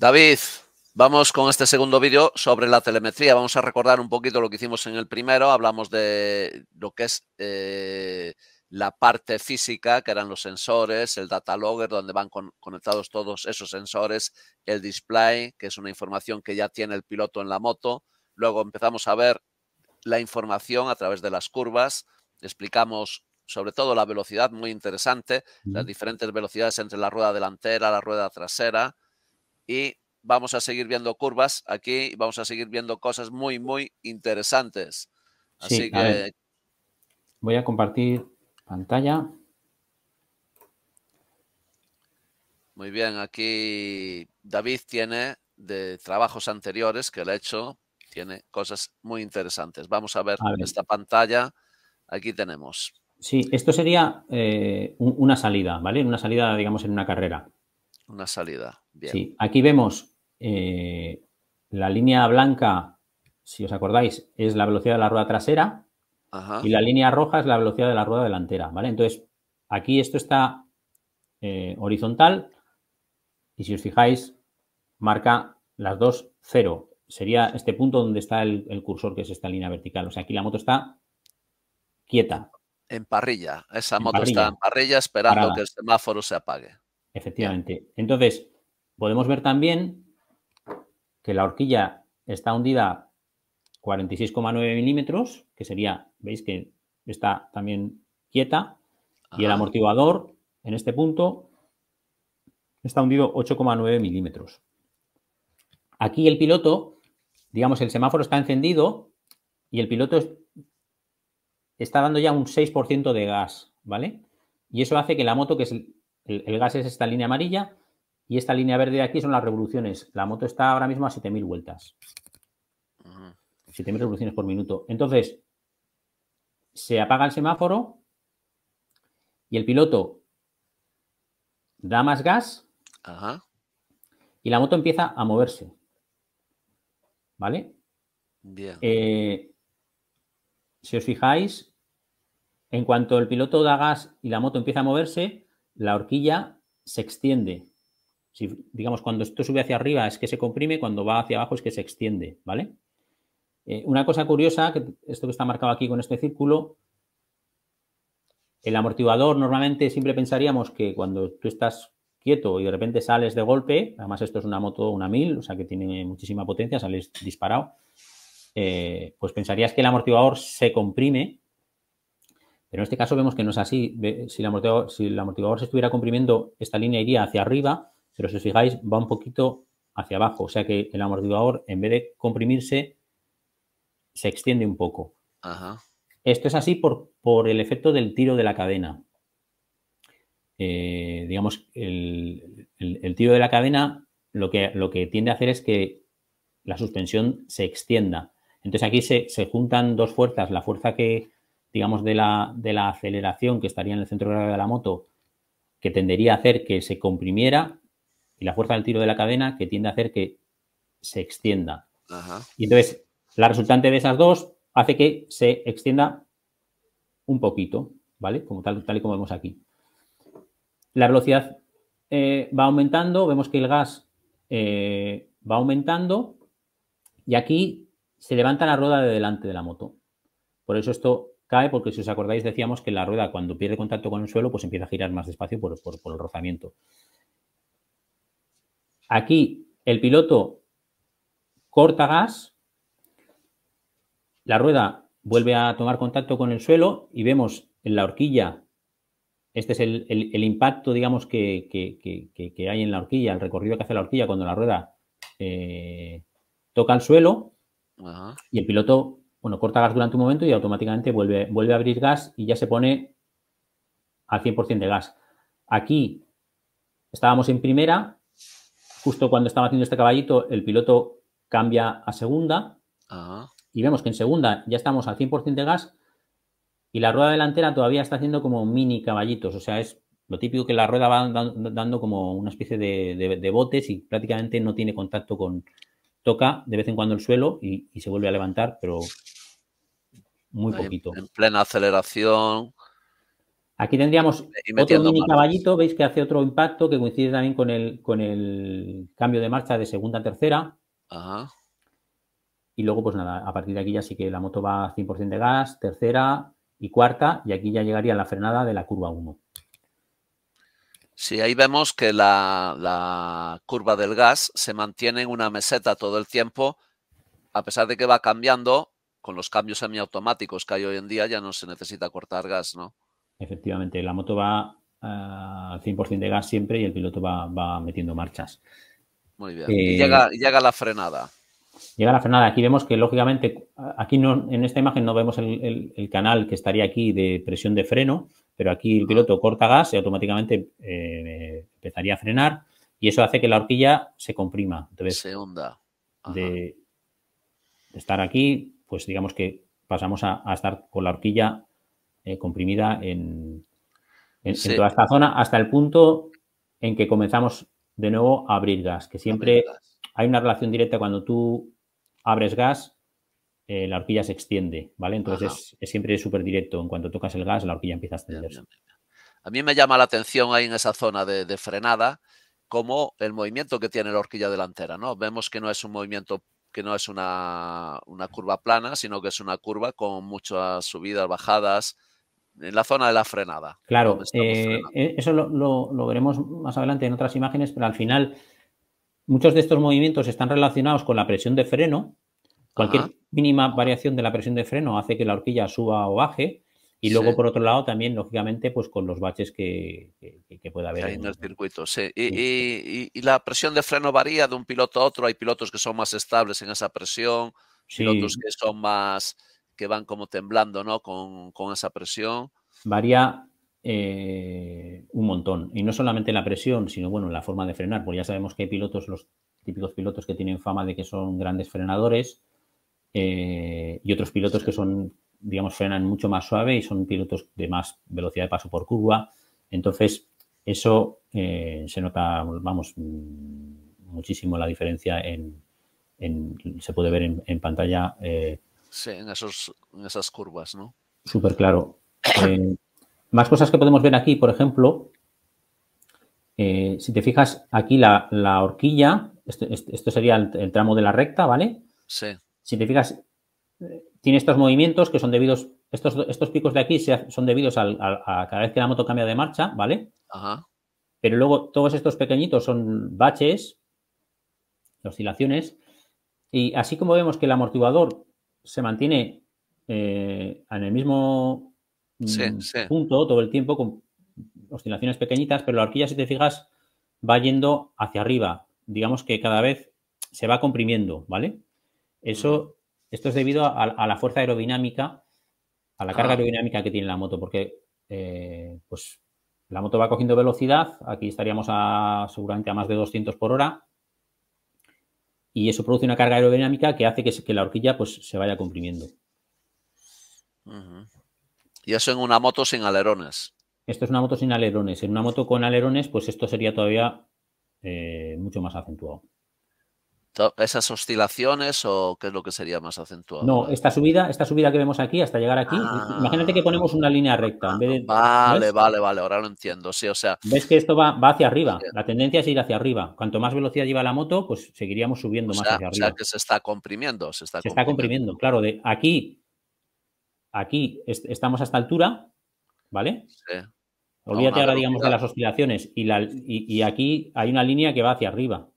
David, vamos con este segundo vídeo sobre la telemetría. Vamos a recordar un poquito lo que hicimos en el primero. Hablamos de lo que es eh, la parte física, que eran los sensores, el data logger, donde van conectados todos esos sensores, el display, que es una información que ya tiene el piloto en la moto. Luego empezamos a ver la información a través de las curvas. Explicamos sobre todo la velocidad, muy interesante, las diferentes velocidades entre la rueda delantera, la rueda trasera y vamos a seguir viendo curvas aquí, vamos a seguir viendo cosas muy, muy interesantes. Así que... Voy a compartir pantalla. Muy bien, aquí David tiene de trabajos anteriores que le he hecho, tiene cosas muy interesantes. Vamos a ver, esta pantalla. Aquí tenemos. Sí, esto sería eh, una salida, ¿vale? Una salida, digamos, en una carrera. Una salida. Sí, aquí vemos eh, la línea blanca, si os acordáis, es la velocidad de la rueda trasera y la línea roja es la velocidad de la rueda delantera, ¿vale? Entonces, aquí esto está eh, horizontal y si os fijáis, marca las dos cero. Sería este punto donde está el, cursor, que es esta línea vertical. O sea, aquí la moto está quieta, en parrilla. Esa moto está en parrilla esperando que el semáforo se apague. Efectivamente. Entonces, podemos ver también que la horquilla está hundida 46,9 milímetros, que sería, veis que está también quieta, y el amortiguador en este punto está hundido 8,9 milímetros. Aquí el piloto, digamos, el semáforo está encendido y el piloto está dando ya un 6% de gas, ¿vale? Y eso hace que la moto, que es el, gas es esta línea amarilla y esta línea verde de aquí son las revoluciones. La moto está ahora mismo a 7.000 vueltas. 7.000 revoluciones por minuto. Entonces, se apaga el semáforo y el piloto da más gas y la moto empieza a moverse. ¿Vale? Bien. Eh, si os fijáis, en cuanto el piloto da gas y la moto empieza a moverse, la horquilla se extiende. digamos, cuando esto sube hacia arriba es que se comprime, cuando va hacia abajo es que se extiende, ¿vale? Eh, una cosa curiosa, que esto que está marcado aquí con este círculo, el amortiguador normalmente siempre pensaríamos que cuando tú estás quieto y de repente sales de golpe, además esto es una moto, una 1000, o sea que tiene muchísima potencia, sales disparado, eh, pues pensarías que el amortiguador se comprime pero en este caso vemos que no es así. Si el amortiguador, se estuviera comprimiendo, esta línea iría hacia arriba, pero si os fijáis va un poquito hacia abajo. O sea que el amortiguador, en vez de comprimirse, se extiende un poco. Esto es así por, el efecto del tiro de la cadena. Eh, digamos, el, tiro de la cadena lo que, lo que, tiende a hacer es que la suspensión se extienda. Entonces aquí se, se juntan dos fuerzas, la fuerza que, digamos, de la, aceleración que estaría en el centro de de la moto, que tendería a hacer que se comprimiera, y la fuerza del tiro de la cadena, que tiende a hacer que se extienda. Y entonces, la resultante de esas dos hace que se extienda un poquito, ¿vale? Como tal, tal y como vemos aquí. La velocidad eh, va aumentando, vemos que el gas eh, va aumentando y aquí se levanta la rueda de delante de la moto. Por eso esto cae porque si os acordáis decíamos que la rueda cuando pierde contacto con el suelo pues empieza a girar más despacio por, el rozamiento. Aquí el piloto corta gas, la rueda vuelve a tomar contacto con el suelo y vemos en la horquilla, este es el, impacto digamos que, hay en la horquilla, el recorrido que hace la horquilla cuando la rueda eh, toca el suelo y el piloto bueno, corta gas durante un momento y automáticamente vuelve, vuelve a abrir gas y ya se pone al 100% de gas. Aquí estábamos en primera, justo cuando estaba haciendo este caballito, el piloto cambia a segunda ah. y vemos que en segunda ya estamos al 100% de gas y la rueda delantera todavía está haciendo como mini caballitos, o sea, es lo típico que la rueda va dando, como una especie de, botes y prácticamente no tiene contacto con, toca de vez en cuando el suelo y, se vuelve a levantar, pero muy poquito. En plena aceleración. Aquí tendríamos otro mini caballito, veis que hace otro impacto que coincide también con el, con el cambio de marcha de segunda a tercera. Ajá. Y luego, pues nada, a partir de aquí ya sí que la moto va a 100% de gas, tercera y cuarta, y aquí ya llegaría la frenada de la curva 1. Sí, ahí vemos que la, curva del gas se mantiene en una meseta todo el tiempo, a pesar de que va cambiando, con los cambios semiautomáticos que hay hoy en día ya no se necesita cortar gas, ¿no? Efectivamente, la moto va ah, al 100% de gas siempre y el piloto va, metiendo marchas. Muy bien. Eh, y llega, la frenada. Llega la frenada. Aquí vemos que, lógicamente, aquí no, en esta imagen no vemos el, canal que estaría aquí de presión de freno, pero aquí el piloto corta gas y automáticamente eh, empezaría a frenar y eso hace que la horquilla se comprima. se onda. De, estar aquí, pues digamos que pasamos a, estar con la horquilla eh, comprimida en, toda esta zona hasta el punto en que comenzamos de nuevo a abrir gas, que siempre hay una relación directa cuando tú abres gas, eh, la horquilla se extiende, ¿vale? Entonces es, es, siempre súper directo. En cuanto tocas el gas, la horquilla empieza a extenderse. A mí me llama la atención ahí en esa zona de, frenada como el movimiento que tiene la horquilla delantera, ¿no? Vemos que no es un movimiento que no es una, una, curva plana, sino que es una curva con muchas subidas, bajadas, en la zona de la frenada. Claro, eh, eh, eso lo, veremos más adelante en otras imágenes, pero al final muchos de estos movimientos están relacionados con la presión de freno. Cualquier, mínima variación de la presión de freno hace que la horquilla suba o baje. Y luego, por otro lado, también, lógicamente, pues con los baches que, que, pueda haber. en el circuito, Y, la presión de freno varía de un piloto a otro. Hay pilotos que son más estables en esa presión, pilotos que son más, que van como temblando, ¿no? Con, esa presión. Varía eh, un montón. Y no solamente la presión, sino, bueno, la forma de frenar. Porque ya sabemos que hay pilotos, los típicos pilotos que tienen fama de que son grandes frenadores eh, y otros pilotos que son, digamos, frenan mucho más suave y son pilotos de más velocidad de paso por curva. Entonces, eso eh, se nota, vamos, mm, muchísimo la diferencia en, se puede ver en, pantalla. Eh, sí, en, esas curvas, ¿no? Súper claro. más cosas que podemos ver aquí, por ejemplo, si te fijas aquí la, horquilla, este, este, esto, sería el, tramo de la recta, ¿vale? Sí si te fijas, tiene estos movimientos que son debidos, estos, estos picos de aquí son debidos a, cada vez que la moto cambia de marcha, ¿vale? Pero luego todos estos pequeñitos son baches, oscilaciones, y así como vemos que el amortiguador se mantiene eh, en el mismo mm, punto todo el tiempo con oscilaciones pequeñitas, pero la horquilla, si te fijas, va yendo hacia arriba. Digamos que cada vez se va comprimiendo, ¿vale? Eso, esto es debido a, la fuerza aerodinámica, a la carga ah. aerodinámica que tiene la moto, porque eh, pues, la moto va cogiendo velocidad, aquí estaríamos a, seguramente a más de 200 por hora, y eso produce una carga aerodinámica que hace que, la horquilla pues, se vaya comprimiendo. Y eso en una moto sin alerones. Esto es una moto sin alerones. En una moto con alerones, pues esto sería todavía eh, mucho más acentuado esas oscilaciones o qué es lo que sería más acentuado? No, esta subida, esta subida que vemos aquí hasta llegar aquí, ah, imagínate que ponemos una línea recta. vale, vale, vale, ahora lo entiendo, sí, o sea... Ves que esto va, va hacia arriba, la tendencia es ir hacia arriba. Cuanto más velocidad lleva la moto, pues seguiríamos subiendo más hacia arriba. O sea, que se está comprimiendo, se está comprimiendo. está comprimiendo, claro, de aquí, aquí estamos a esta altura, ¿vale? Sí. Olvídate ahora, digamos, de las oscilaciones y, la, y aquí hay una línea que va hacia arriba.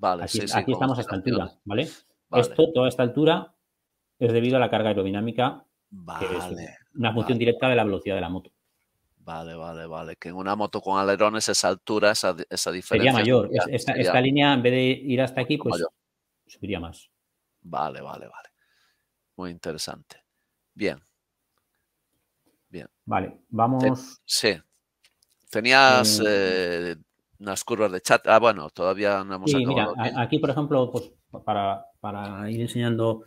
Vale, aquí, estamos a esta altura, ¿vale? Esto, toda esta altura, es debido a la carga aerodinámica, vale, una función directa de la velocidad de la moto. Vale, vale, vale. Que en una moto con alerones esa altura, esa, diferencia. Sería mayor. esta, línea, en vez de ir hasta aquí, pues subiría más. Vale, vale, vale. Muy interesante. Bien. Bien. Vale, vamos. sí. Tenías eh, eh, unas curvas de chat. Ah, bueno, todavía no hemos sí, mira, Aquí, por ejemplo, pues para, ir enseñando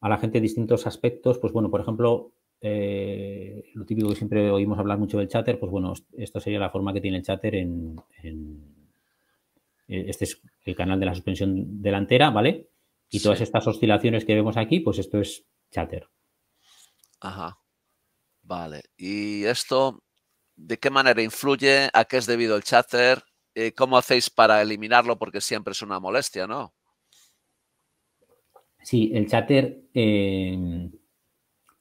a la gente distintos aspectos, pues bueno, por ejemplo, eh, lo típico que siempre oímos hablar mucho del chatter, pues bueno, esta sería la forma que tiene el chatter en, e, este es el canal de la suspensión delantera, ¿vale? Y todas estas oscilaciones que vemos aquí, pues esto es chatter. Ajá. Vale. Y esto de qué manera influye, a qué es debido el chatter, eh, cómo hacéis para eliminarlo, porque siempre es una molestia, ¿no? Sí, el chatter eh,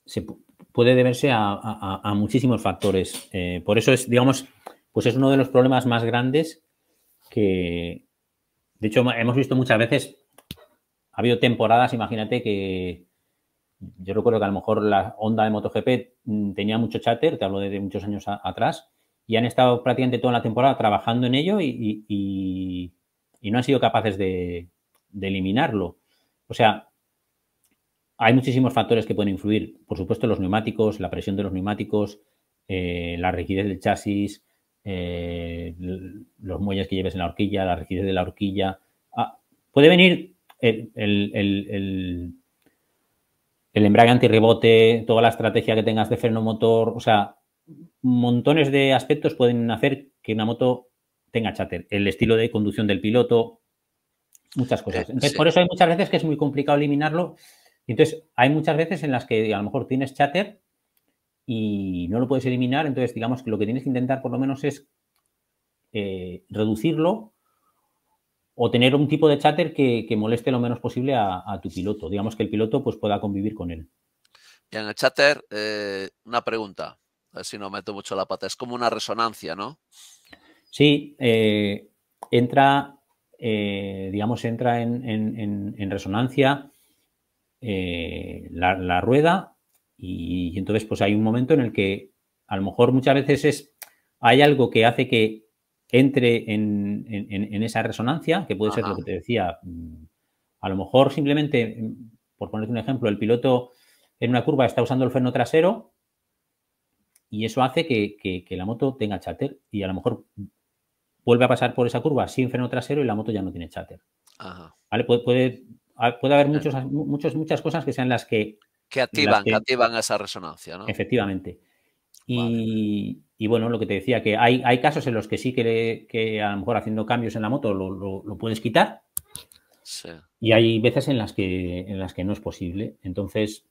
se puede deberse a, muchísimos factores. Eh, por eso es, digamos, pues es uno de los problemas más grandes que, de hecho, hemos visto muchas veces, ha habido temporadas, imagínate que yo recuerdo que a lo mejor la onda de MotoGP mm, tenía mucho chatter, te hablo de muchos años atrás, y han estado prácticamente toda la temporada trabajando en ello y, y, no han sido capaces de, eliminarlo. O sea, hay muchísimos factores que pueden influir. Por supuesto, los neumáticos, la presión de los neumáticos, eh, la rigidez del chasis, eh, los muelles que lleves en la horquilla, la rigidez de la horquilla. Ah, puede venir el, el embrague antirrebote, toda la estrategia que tengas de freno motor, o sea, montones de aspectos pueden hacer que una moto tenga chatter. El estilo de conducción del piloto, muchas cosas. Eh, entonces, por eso hay muchas veces que es muy complicado eliminarlo. Entonces, hay muchas veces en las que a lo mejor tienes chatter y no lo puedes eliminar. Entonces, digamos que lo que tienes que intentar por lo menos es eh, reducirlo o tener un tipo de chatter que, moleste lo menos posible a, tu piloto. Digamos que el piloto pues, pueda convivir con él. en el chatter, eh, una pregunta, a ver si no meto mucho la pata. Es como una resonancia, ¿no? Sí, eh, entra, eh, digamos, entra en, resonancia la, rueda y, y entonces pues hay un momento en el que a lo mejor muchas veces es, hay algo que hace que entre en, esa resonancia, que puede ser lo que te decía, mm, a lo mejor simplemente, mm, por ponerte un ejemplo, el piloto en una curva está usando el freno trasero y eso hace que, la moto tenga chatter y a lo mejor vuelve a pasar por esa curva sin freno trasero y la moto ya no tiene chatter. Puede, puede, haber muchos, muchas cosas que sean las que... Que activan, activan esa resonancia, ¿no? Efectivamente. Y, y bueno, lo que te decía, que hay, hay casos en los que sí que, a lo mejor haciendo cambios en la moto lo, puedes quitar. Y hay veces en las que, en las que no es posible. Entonces,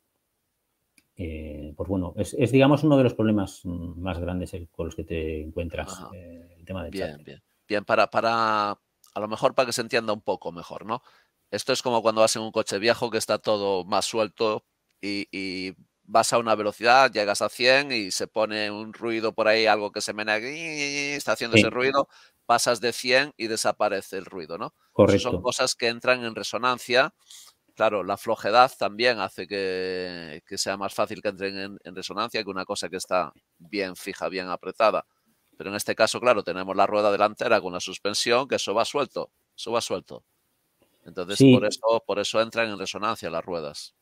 eh, pues bueno, es, digamos uno de los problemas más grandes con los que te encuentras eh, el tema del Bien, bien. Bien, para, para, a lo mejor para que se entienda un poco mejor, ¿no? Esto es como cuando vas en un coche viejo que está todo más suelto y vas a una velocidad, llegas a 100 y se pone un ruido por ahí, algo que se menea, está haciendo ese ruido, pasas de 100 y desaparece el ruido, ¿no? son cosas que entran en resonancia. Claro, la flojedad también hace que, sea más fácil que entren en, resonancia que una cosa que está bien fija, bien apretada. Pero en este caso, claro, tenemos la rueda delantera con la suspensión, que eso va suelto, eso va suelto. Entonces, por, eso, por eso entran en resonancia las ruedas.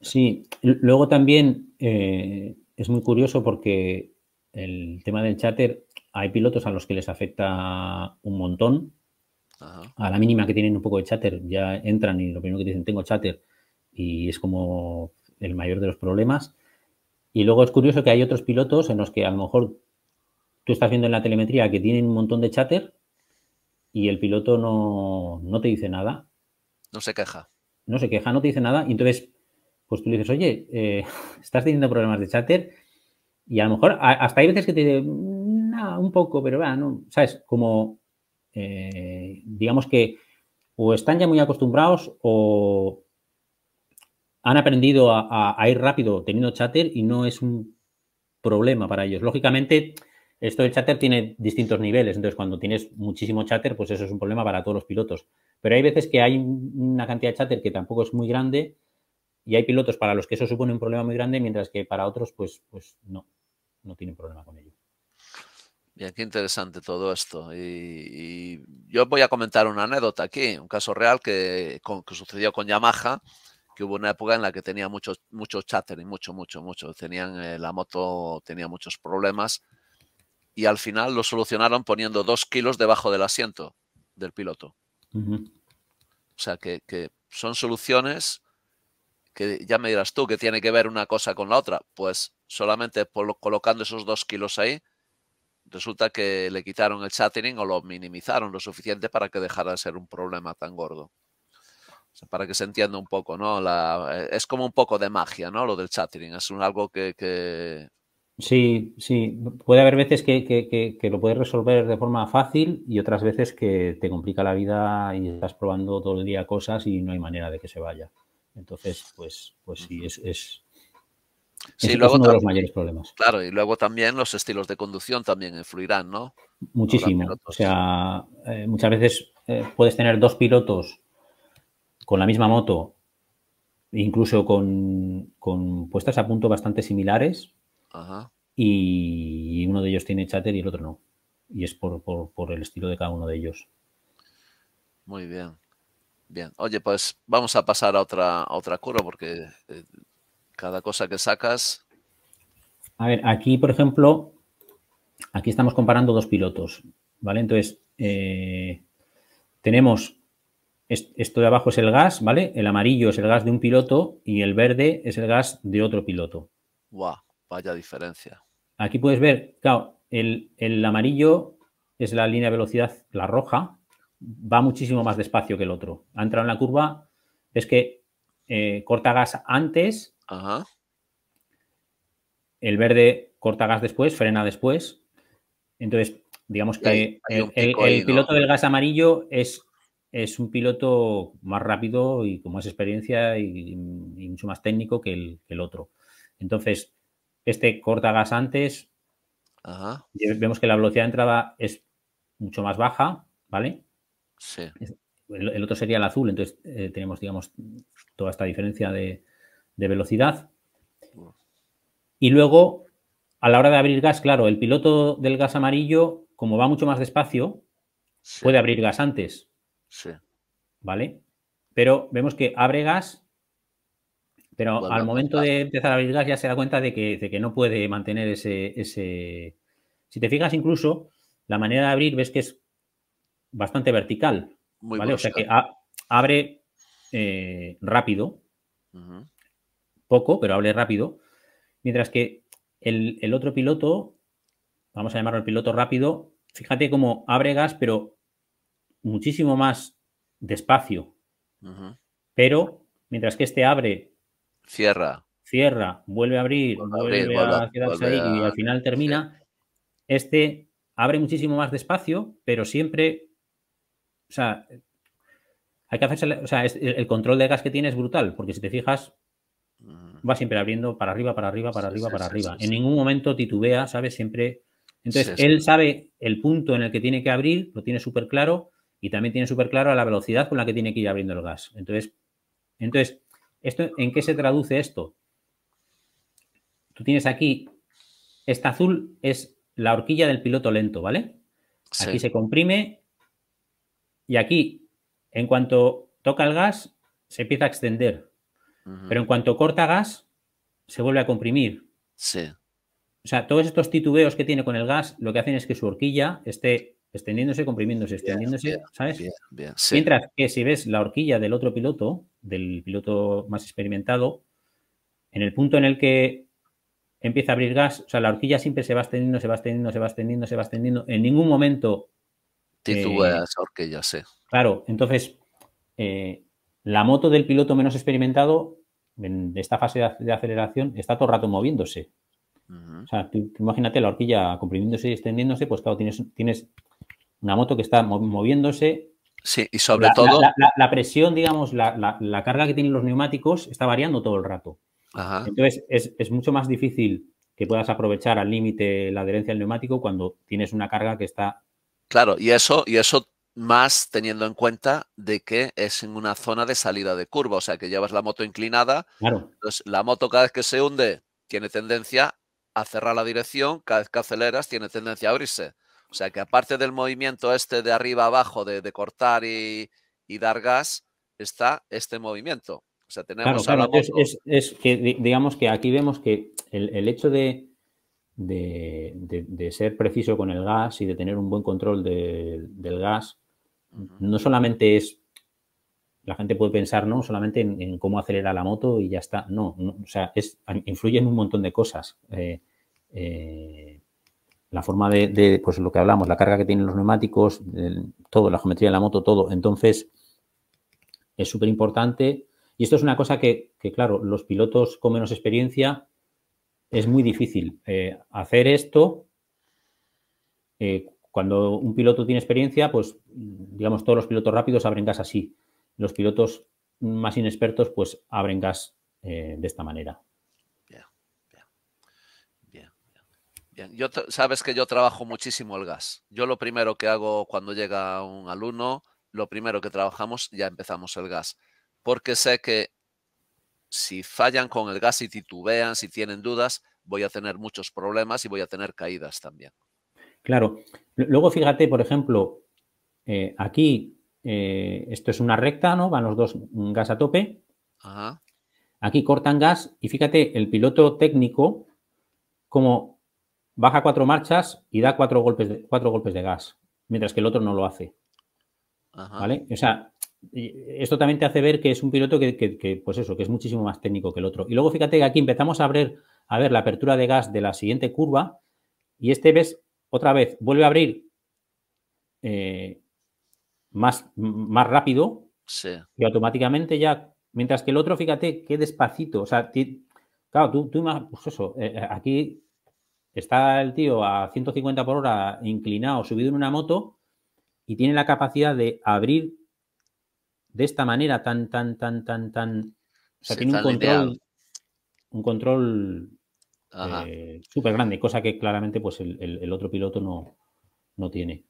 Sí, luego también eh, es muy curioso porque el tema del chatter hay pilotos a los que les afecta un montón. A la mínima que tienen un poco de chatter, ya entran y lo primero que dicen, tengo chatter, y es como el mayor de los problemas. Y luego es curioso que hay otros pilotos en los que a lo mejor tú estás viendo en la telemetría que tienen un montón de chatter y el piloto no, no te dice nada. No se queja. No se queja, no te dice nada. Y entonces pues tú dices, oye, eh, estás teniendo problemas de chatter y a lo mejor hasta hay veces que te dice, mm, ah, un poco, pero va, no, ¿sabes? Como, eh, digamos que o están ya muy acostumbrados o han aprendido a, ir rápido teniendo chatter y no es un problema para ellos. Lógicamente, esto del chatter tiene distintos niveles, entonces cuando tienes muchísimo chatter, pues eso es un problema para todos los pilotos. Pero hay veces que hay una cantidad de chatter que tampoco es muy grande y hay pilotos para los que eso supone un problema muy grande, mientras que para otros, pues, pues no, no tienen problema con ello. Bien, qué interesante todo esto. Y, yo voy a comentar una anécdota aquí, un caso real que, sucedió con Yamaha, que hubo una época en la que tenía mucho, chatter y mucho, mucho, mucho. Tenían, eh, la moto tenía muchos problemas y al final lo solucionaron poniendo dos kilos debajo del asiento del piloto. O sea que son soluciones que ya me dirás tú que tiene que ver una cosa con la otra, pues solamente colocando esos dos kilos ahí, resulta que le quitaron el chattering o lo minimizaron lo suficiente para que dejara de ser un problema tan gordo. O sea, para que se entienda un poco, ¿no? Eh, es como un poco de magia, ¿no? Lo del chattering, es un, algo que, Sí, sí, puede haber veces que, que, lo puedes resolver de forma fácil y otras veces que te complica la vida y estás probando todo el día cosas y no hay manera de que se vaya. Entonces, pues, pues sí, es, uno de los mayores problemas. Claro, y luego también los estilos de conducción también influirán, ¿no? Muchísimo. o sea, eh, muchas veces eh, puedes tener dos pilotos con la misma moto, incluso con, puestas a punto bastante similares, y uno de ellos tiene chatter y el otro no. Y es por, por, por el estilo de cada uno de ellos. Muy bien. Bien, oye, pues vamos a pasar a otra, otra curva porque eh, cada cosa que sacas. A ver, aquí, por ejemplo, aquí estamos comparando dos pilotos, ¿vale? Entonces, eh, tenemos esto de abajo es el gas, ¿vale? El amarillo es el gas de un piloto y el verde es el gas de otro piloto. vaya diferencia. Aquí puedes ver, claro, el, el, amarillo es la línea de velocidad, la roja, va muchísimo más despacio que el otro. Ha entrado en la curva, es que eh, corta gas antes, el verde corta gas después, frena después. Entonces, digamos que el, piloto del gas amarillo es, es un piloto más rápido y con más experiencia y, mucho más técnico que el, otro. Entonces, este corta gas antes, vemos que la velocidad de entrada es mucho más baja, ¿vale? El, otro sería el azul, entonces eh, tenemos, digamos, toda esta diferencia de, velocidad. Y luego, a la hora de abrir gas, claro, el piloto del gas amarillo, como va mucho más despacio, puede abrir gas antes. ¿Vale? Pero vemos que abre gas, pero al momento de empezar a abrir gas ya se da cuenta de que, que no puede mantener ese, ese, Si te fijas, incluso la manera de abrir, ves que es bastante vertical. O sea que abre eh, rápido, poco, pero abre rápido, mientras que el, otro piloto, vamos a llamarlo el piloto rápido, fíjate cómo abre gas, pero muchísimo más despacio. Pero mientras que este abre, cierra, cierra, vuelve a abrir, vuelve, a, quedarse ahí y al final termina. Este abre muchísimo más despacio, pero siempre o sea, hay que hacerse, o sea, el control de gas que tiene es brutal, porque si te fijas, mm. va siempre abriendo para arriba, para arriba, para arriba, para arriba. En ningún momento titubea, ¿sabes? Siempre. Entonces, él sabe el punto en el que tiene que abrir, lo tiene súper claro, y también tiene súper claro la velocidad con la que tiene que ir abriendo el gas. Entonces, entonces esto, ¿en qué se traduce esto? Tú tienes aquí, esta azul es la horquilla del piloto lento, ¿vale? Aquí se comprime y aquí, en cuanto toca el gas, se empieza a extender. Pero en cuanto corta gas, se vuelve a comprimir. Sí. O sea, todos estos titubeos que tiene con el gas, lo que hacen es que su horquilla esté extendiéndose, comprimiéndose, extendiéndose, ¿sabes? Bien, bien, Mientras que si ves la horquilla del otro piloto, del piloto más experimentado, en el punto en el que empieza a abrir gas, o sea, la horquilla siempre se va extendiendo, se va extendiendo, se va extendiendo, se va extendiendo. En ningún momento titubeas, eh, sé. Claro, entonces, eh, la moto del piloto menos experimentado en esta fase de aceleración está todo el rato moviéndose. O sea, imagínate la horquilla comprimiéndose y extendiéndose, pues claro, tienes, tienes una moto que está moviéndose. Sí, y sobre todo. La, presión, digamos, la, carga que tienen los neumáticos está variando todo el rato. Entonces, es, es, mucho más difícil que puedas aprovechar al límite la adherencia del neumático cuando tienes una carga que está Claro, y eso, y eso más teniendo en cuenta de que es en una zona de salida de curva, o sea que llevas la moto inclinada, entonces pues la moto cada vez que se hunde tiene tendencia a cerrar la dirección, cada vez que aceleras tiene tendencia a abrirse. O sea que aparte del movimiento este de arriba abajo, de, de cortar y, y, dar gas, está este movimiento. O sea, tenemos claro, claro, es, que digamos que aquí vemos que el hecho de, de, ser preciso con el gas y de tener un buen control del gas, no solamente es, la gente puede pensar, no, solamente en, cómo acelera la moto y ya está. No, o sea, influye en un montón de cosas. Eh, eh, la forma de, pues lo que hablamos, la carga que tienen los neumáticos, todo, la geometría de la moto, todo. Entonces, es súper importante. Y esto es una cosa que, claro, los pilotos con menos experiencia es muy difícil eh, hacer esto. Eh, cuando un piloto tiene experiencia, pues digamos todos los pilotos rápidos abren gas así. Los pilotos más inexpertos, pues abren gas eh, de esta manera. Bien, bien, bien, yo sabes que yo trabajo muchísimo el gas. Yo lo primero que hago cuando llega un alumno, lo primero que trabajamos, ya empezamos el gas. Porque sé que si fallan con el gas y titubean, si tienen dudas, voy a tener muchos problemas y voy a tener caídas también. Claro. Luego fíjate, por ejemplo, eh, aquí eh, esto es una recta, ¿no? Van los dos gas a tope. Ajá. Aquí cortan gas y fíjate, el piloto técnico, como baja cuatro marchas y da cuatro golpes de, cuatro golpes de gas, mientras que el otro no lo hace. Ajá. ¿Vale? O sea, esto también te hace ver que es un piloto que, pues eso, que es muchísimo más técnico que el otro. Y luego fíjate que aquí empezamos a abrir a ver la apertura de gas de la siguiente curva y este ves otra vez, vuelve a abrir eh, más, más rápido y automáticamente ya, mientras que el otro, fíjate qué despacito, o sea, claro, tú, tú pues eso, eh, eh, aquí está el tío a 150 por hora inclinado, subido en una moto y tiene la capacidad de abrir de esta manera tan, tan, tan, tan, tan. O sea, tiene un control, un control eh, súper grande, cosa que claramente pues el, otro piloto no, no, tiene.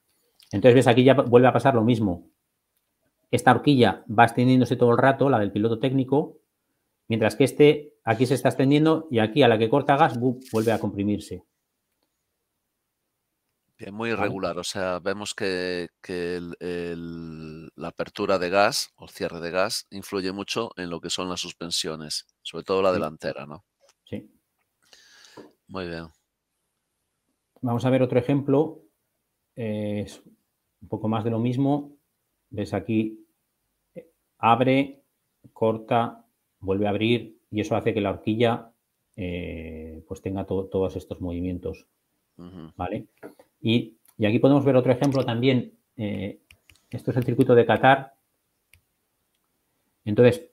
Entonces, ves, aquí ya vuelve a pasar lo mismo. Esta horquilla va extendiéndose todo el rato, la del piloto técnico, mientras que este aquí se está extendiendo y aquí a la que corta gas vuelve a comprimirse. Es muy irregular, o sea, vemos que, el la apertura de gas o cierre de gas influye mucho en lo que son las suspensiones, sobre todo la delantera, ¿no? Sí. Muy bien. Vamos a ver otro ejemplo. Eh, un poco más de lo mismo. Ves aquí, eh, abre, corta, vuelve a abrir y eso hace que la horquilla eh, pues tenga todos estos movimientos. ¿Vale? Y, aquí podemos ver otro ejemplo también esto es el circuito de Qatar. Entonces,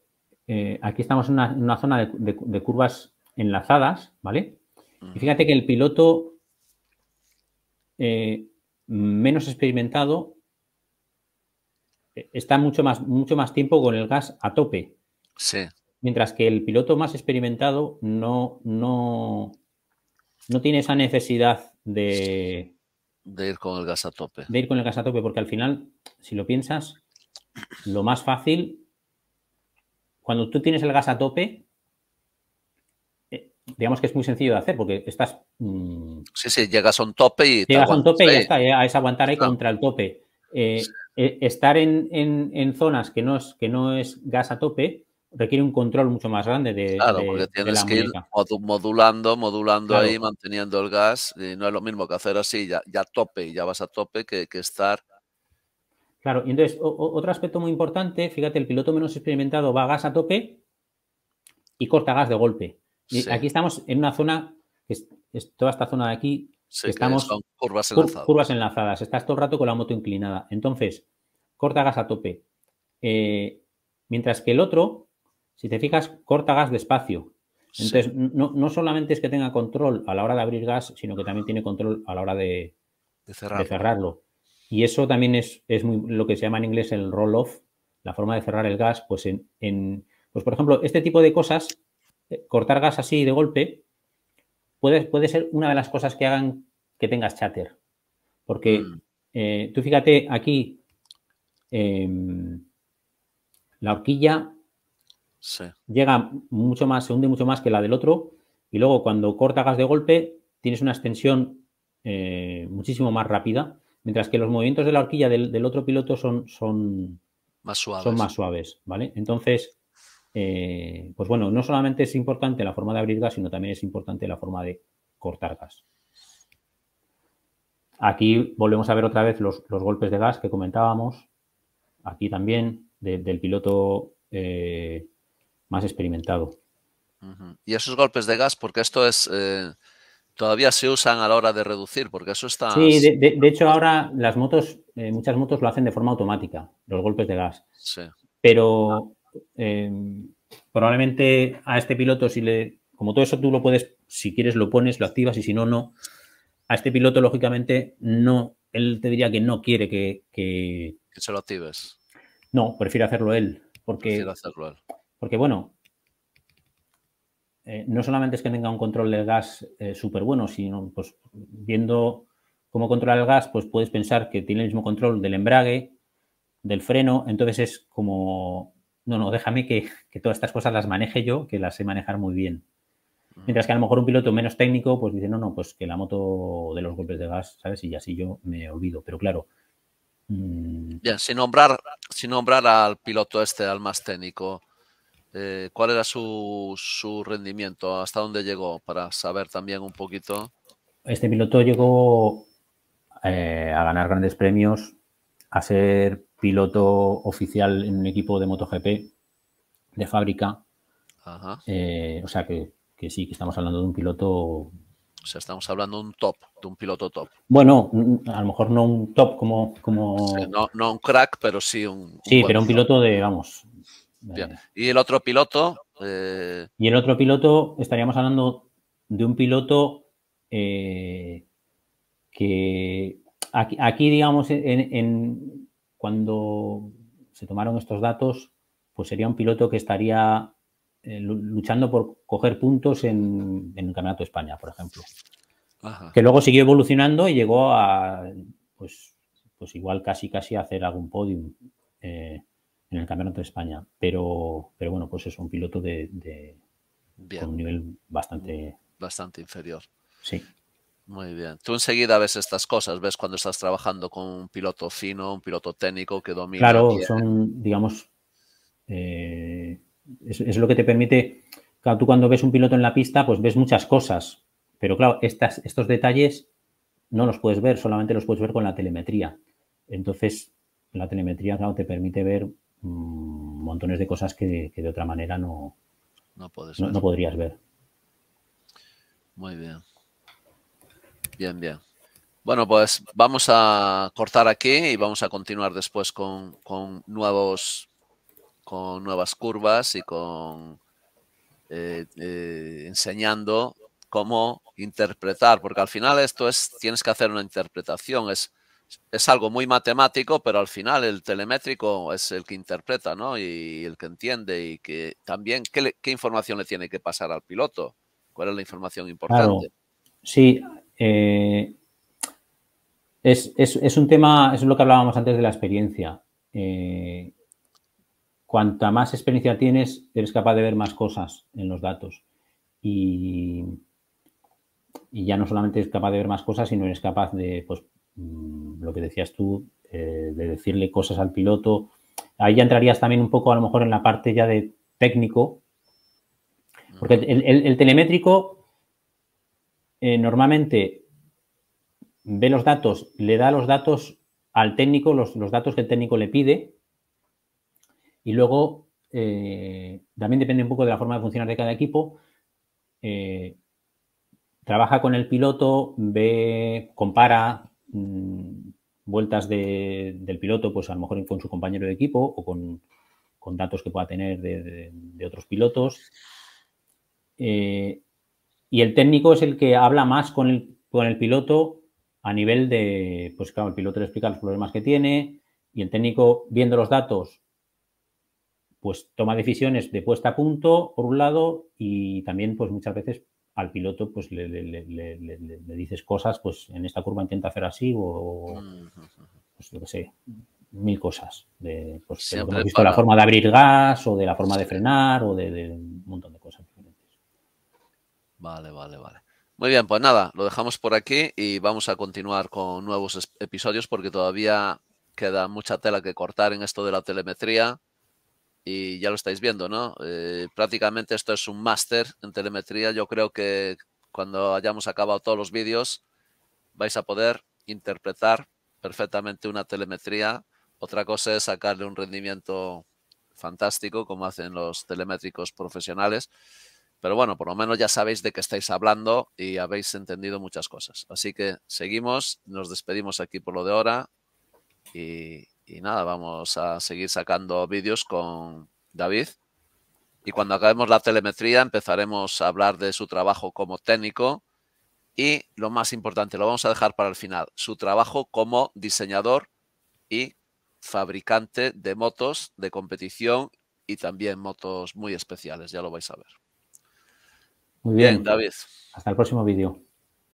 eh, aquí estamos en una, zona de, curvas enlazadas, ¿vale? Y fíjate que el piloto eh, menos experimentado eh, está mucho más, mucho más tiempo con el gas a tope. Sí. Mientras que el piloto más experimentado no, no, no tiene esa necesidad de, de ir con el gas a tope. De ir con el gas a tope, porque al final, si lo piensas, lo más fácil, cuando tú tienes el gas a tope, eh, digamos que es muy sencillo de hacer, porque estás... Mmm, sí, sí, llegas a un tope y... Llegas a un tope y ya está, ya es aguantar ahí contra el tope. Eh, eh, estar en, en, en, zonas que no, es, que no es gas a tope, requiere un control mucho más grande de. Claro, porque tienes que ir modulando, modulando ahí, manteniendo el gas. Y no es lo mismo que hacer así, ya, ya tope, y ya vas a tope, que, estar. Claro, y entonces otro aspecto muy importante, fíjate, el piloto menos experimentado va gas a tope y corta gas de golpe. Y aquí estamos en una zona, que es, toda esta zona de aquí, estamos curvas, enlazadas. curvas enlazadas. Estás todo el rato con la moto inclinada. Entonces, corta gas a tope. Eh, mientras que el otro si te fijas, corta gas despacio. Entonces, no, solamente es que tenga control a la hora de abrir gas, sino que también tiene control a la hora de, cerrarlo. Y eso también es, lo que se llama en inglés el roll-off, la forma de cerrar el gas. Pues, en, pues por ejemplo, este tipo de cosas, eh, cortar gas así de golpe, puede, puede ser una de las cosas que hagan que tengas chatter. Porque mm. eh, tú fíjate aquí, em, la horquilla Llega mucho más, se hunde mucho más que la del otro. Y luego cuando corta gas de golpe, tienes una extensión eh, muchísimo más rápida. Mientras que los movimientos de la horquilla del, otro piloto son, son, más suaves. son más suaves, ¿vale? Entonces, eh, pues bueno, no solamente es importante la forma de abrir gas, sino también es importante la forma de cortar gas. Aquí volvemos a ver otra vez los, golpes de gas que comentábamos. Aquí también del piloto eh, más experimentado. Y esos golpes de gas, porque esto es... Eh, todavía se usan a la hora de reducir, porque eso está... Sí, de, hecho ahora las motos, eh, muchas motos lo hacen de forma automática, los golpes de gas. Sí. Pero em, probablemente a este piloto, si le... Como todo eso tú lo puedes, si quieres lo pones, lo activas y si no, no. A este piloto, lógicamente, no, él te diría que no quiere que... Que, se lo actives. No, prefiere hacerlo él. Porque hacerlo él. Porque, bueno, eh, no solamente es que tenga un control del gas eh, súper bueno, sino pues viendo cómo controlar el gas, pues puedes pensar que tiene el mismo control del embrague, del freno, entonces es como, no, no, déjame que, todas estas cosas las maneje yo, que las sé manejar muy bien. Mientras que a lo mejor un piloto menos técnico, pues dice, no, no, pues que la moto de los golpes de gas, ¿sabes? Y así yo me olvido. Pero claro. Mm, bien, nombrar, sin nombrar al piloto este, al más técnico, eh, cuál era su, rendimiento, hasta dónde llegó, para saber también un poquito. Este piloto llegó eh, a ganar grandes premios, a ser piloto oficial en un equipo de MotoGP de fábrica. Eh, o sea que, sí, que estamos hablando de un piloto. O sea, estamos hablando de un top, de un piloto top. Bueno, a lo mejor no un top como. como... no, un crack, pero sí un sí, pero un piloto de, vamos, ¿Y el otro piloto? Eh, y el otro piloto, estaríamos hablando de un piloto eh, que aquí, aquí digamos, en, cuando se tomaron estos datos, pues sería un piloto que estaría eh, luchando por coger puntos en, el Campeonato de España, por ejemplo. Que luego siguió evolucionando y llegó a, pues, pues igual casi casi a hacer algún podium en el Campeonato de España. Pero, pero bueno, pues es un piloto de, un nivel bastante... Bastante inferior. Sí. Muy bien. Tú enseguida ves estas cosas, ves cuando estás trabajando con un piloto fino, un piloto técnico que domina. Claro, son, digamos, eh, es, lo que te permite, claro, tú cuando ves un piloto en la pista, pues ves muchas cosas, pero claro, estas, estos detalles no los puedes ver, solamente los puedes ver con la telemetría. Entonces, la telemetría, claro, te permite ver Mm, montones de cosas que, de otra manera no, no, puedes podrías ver. Muy bien. Bien, bien. Bueno, pues vamos a cortar aquí y vamos a continuar después con, nuevos con nuevas curvas y con eh, eh, enseñando cómo interpretar, porque al final esto es tienes que hacer una interpretación, es es algo muy matemático, pero al final el telemétrico es el que interpreta, ¿no? Y el que entiende y que también qué, información le tiene que pasar al piloto, cuál es la información importante. Sí, eh, es, un tema, es lo que hablábamos antes de la experiencia. Eh, cuanta más experiencia tienes, eres capaz de ver más cosas en los datos. Y, y ya no solamente eres capaz de ver más cosas, sino eres capaz de, pues, Mm, lo que decías tú, eh, de decirle cosas al piloto. Ahí ya entrarías también un poco a lo mejor en la parte ya de técnico, porque el, telemétrico eh, normalmente ve los datos, le da los datos al técnico, los, datos que el técnico le pide, y luego eh, también depende un poco de la forma de funcionar de cada equipo. trabaja con el piloto, ve, compara Mm, vueltas del piloto, pues a lo mejor con su compañero de equipo o con, datos que pueda tener de, otros pilotos. Eh, y el técnico es el que habla más con el, con el piloto a nivel de, pues claro, el piloto le explica los problemas que tiene y el técnico viendo los datos, pues toma decisiones de puesta a punto, por un lado, y también pues muchas veces al piloto pues le, dices cosas, pues en esta curva intenta hacer así o, pues sé, mil cosas. De, pues, la forma de abrir gas o de la forma de frenar o de, de, un montón de cosas diferentes. Vale, vale, vale. Muy bien, pues nada, lo dejamos por aquí y vamos a continuar con nuevos episodios porque todavía queda mucha tela que cortar en esto de la telemetría y ya lo estáis viendo, ¿no? Eh, prácticamente esto es un máster en telemetría. Yo creo que cuando hayamos acabado todos los vídeos vais a poder interpretar perfectamente una telemetría. Otra cosa es sacarle un rendimiento fantástico como hacen los telemétricos profesionales. Pero bueno, por lo menos ya sabéis de qué estáis hablando y habéis entendido muchas cosas. Así que seguimos, nos despedimos aquí por lo de ahora y y nada, vamos a seguir sacando vídeos con David. Y cuando acabemos la telemetría empezaremos a hablar de su trabajo como técnico y lo más importante, lo vamos a dejar para el final, su trabajo como diseñador y fabricante de motos de competición y también motos muy especiales, ya lo vais a ver. Muy bien, David. Hasta el próximo vídeo.